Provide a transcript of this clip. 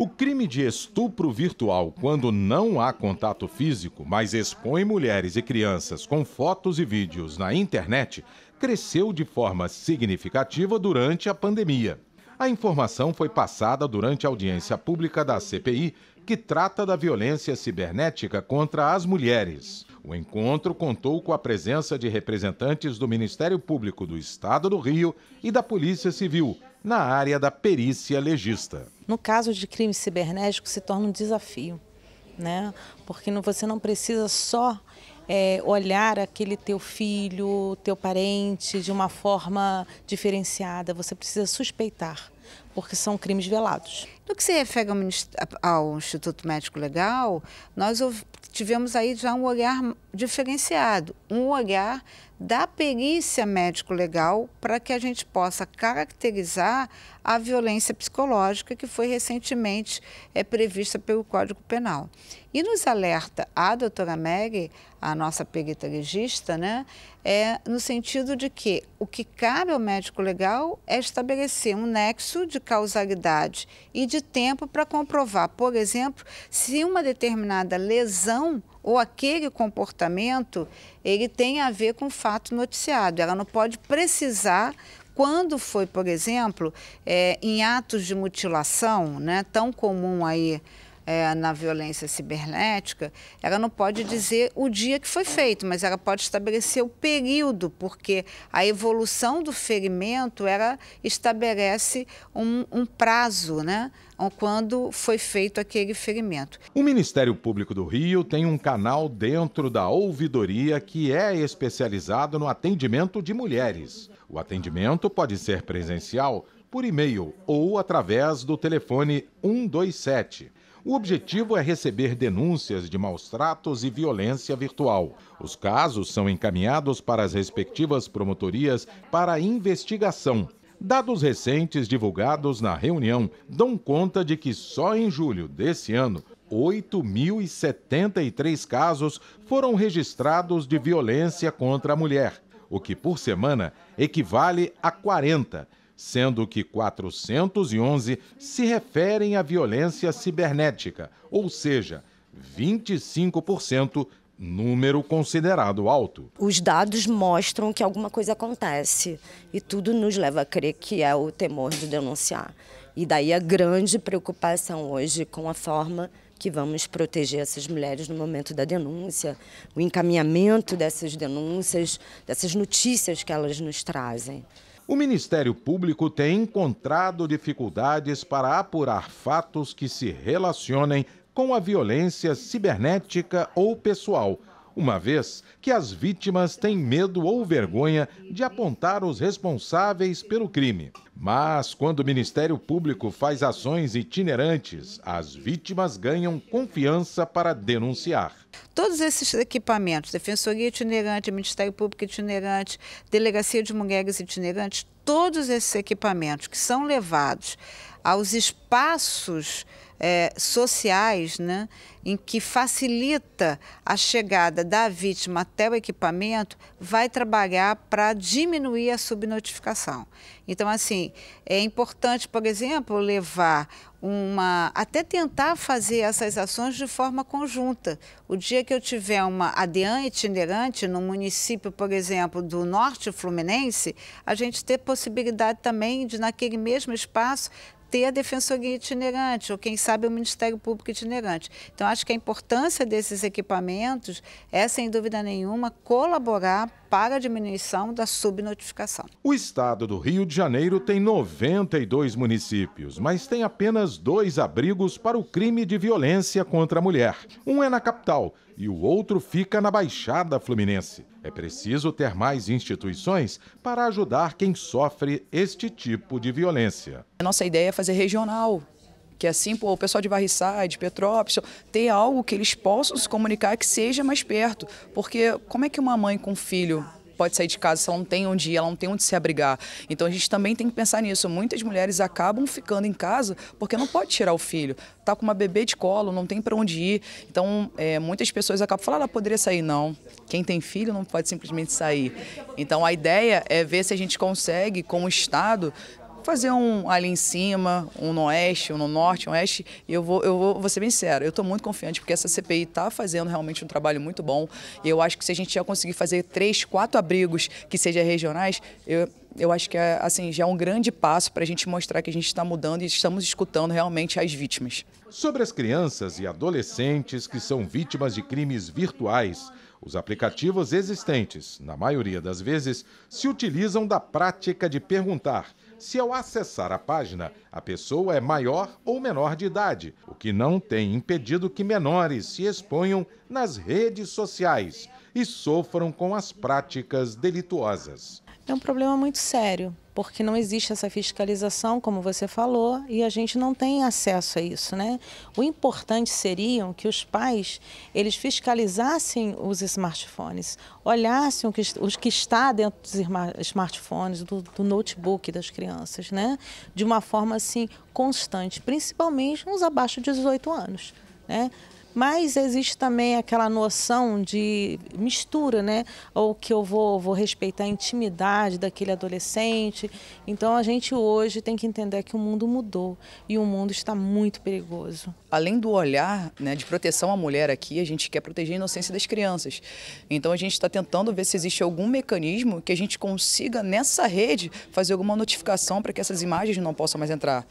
O crime de estupro virtual, quando não há contato físico, mas expõe mulheres e crianças com fotos e vídeos na internet, cresceu de forma significativa durante a pandemia. A informação foi passada durante a audiência pública da CPI, que trata da violência cibernética contra as mulheres. O encontro contou com a presença de representantes do Ministério Público do Estado do Rio e da Polícia Civil, na área da perícia legista. No caso de crime cibernético, se torna um desafio, né? porque você não precisa só é, olhar aquele teu filho, teu parente de uma forma diferenciada, você precisa suspeitar, porque são crimes velados. No que se refere ao, ao Instituto Médico Legal, nós tivemos aí já um olhar diferenciado, um olhar da perícia médico-legal para que a gente possa caracterizar a violência psicológica que foi recentemente é, prevista pelo Código Penal. E nos alerta a doutora Maggie, a nossa perita legista, né, é, no sentido de que o que cabe ao médico legal é estabelecer um nexo de causalidade e de tempo para comprovar, por exemplo, se uma determinada lesão ou aquele comportamento ele tem a ver com o fato noticiado. Ela não pode precisar quando foi, por exemplo, é, em atos de mutilação, né, tão comum aí é, na violência cibernética, ela não pode dizer o dia que foi feito, mas ela pode estabelecer o período, porque a evolução do ferimento ela estabelece um, um prazo, né? Quando foi feito aquele ferimento. O Ministério Público do Rio tem um canal dentro da ouvidoria que é especializado no atendimento de mulheres. O atendimento pode ser presencial, por e-mail ou através do telefone 127. O objetivo é receber denúncias de maus tratos e violência virtual. Os casos são encaminhados para as respectivas promotorias para investigação. Dados recentes divulgados na reunião dão conta de que só em julho desse ano 8.073 casos foram registrados de violência contra a mulher, o que por semana equivale a 40, sendo que 411 se referem à violência cibernética, ou seja, 25% número considerado alto. Os dados mostram que alguma coisa acontece e tudo nos leva a crer que é o temor de denunciar. E daí a grande preocupação hoje com a forma que vamos proteger essas mulheres no momento da denúncia, o encaminhamento dessas denúncias, dessas notícias que elas nos trazem. O Ministério Público tem encontrado dificuldades para apurar fatos que se relacionem com a violência cibernética ou pessoal, uma vez que as vítimas têm medo ou vergonha de apontar os responsáveis pelo crime. Mas quando o Ministério Público faz ações itinerantes, as vítimas ganham confiança para denunciar. Todos esses equipamentos, Defensoria Itinerante, Ministério Público Itinerante, Delegacia de Mulheres Itinerantes, todos esses equipamentos que são levados aos espaços é, sociais, né, em que facilita a chegada da vítima até o equipamento, vai trabalhar para diminuir a subnotificação. Então, assim, é importante, por exemplo, levar uma. até tentar fazer essas ações de forma conjunta. O dia que eu tiver uma ADEAN itinerante no município, por exemplo, do norte fluminense, a gente ter possibilidade também de, naquele mesmo espaço, ter a defensoria itinerante, ou quem sabe o Ministério Público itinerante. Então, acho que a importância desses equipamentos é, sem dúvida nenhuma, colaborar para a diminuição da subnotificação. O estado do Rio de Janeiro tem 92 municípios, mas tem apenas dois abrigos para o crime de violência contra a mulher. Um é na capital e o outro fica na Baixada Fluminense. É preciso ter mais instituições para ajudar quem sofre este tipo de violência. A nossa ideia é fazer regional, que é assim pô, o pessoal de de Petrópolis, ter algo que eles possam se comunicar que seja mais perto. Porque como é que uma mãe com um filho pode sair de casa se ela não tem onde ir, ela não tem onde se abrigar. Então a gente também tem que pensar nisso. Muitas mulheres acabam ficando em casa porque não pode tirar o filho. Está com uma bebê de colo, não tem para onde ir. Então é, muitas pessoas acabam falando, ah, ela poderia sair. Não. Quem tem filho não pode simplesmente sair. Então a ideia é ver se a gente consegue, com o Estado, fazer um ali em cima, um no oeste, um no norte, um oeste. E eu vou, eu vou, vou ser bem sincero, eu estou muito confiante porque essa CPI está fazendo realmente um trabalho muito bom. E eu acho que se a gente já conseguir fazer três, quatro abrigos que sejam regionais, eu, eu acho que é, assim, já é um grande passo para a gente mostrar que a gente está mudando e estamos escutando realmente as vítimas. Sobre as crianças e adolescentes que são vítimas de crimes virtuais. Os aplicativos existentes, na maioria das vezes, se utilizam da prática de perguntar se ao acessar a página a pessoa é maior ou menor de idade, o que não tem impedido que menores se exponham nas redes sociais e sofram com as práticas delituosas. É um problema muito sério, porque não existe essa fiscalização, como você falou, e a gente não tem acesso a isso, né? O importante seria que os pais, eles fiscalizassem os smartphones, olhassem os que está dentro dos smartphones, do, do notebook das crianças, né? De uma forma, assim, constante, principalmente uns abaixo de 18 anos. Né? Mas existe também aquela noção de mistura, né? Ou que eu vou, vou respeitar a intimidade daquele adolescente. Então a gente hoje tem que entender que o mundo mudou e o mundo está muito perigoso. Além do olhar né, de proteção à mulher aqui, a gente quer proteger a inocência das crianças. Então a gente está tentando ver se existe algum mecanismo que a gente consiga, nessa rede, fazer alguma notificação para que essas imagens não possam mais entrar.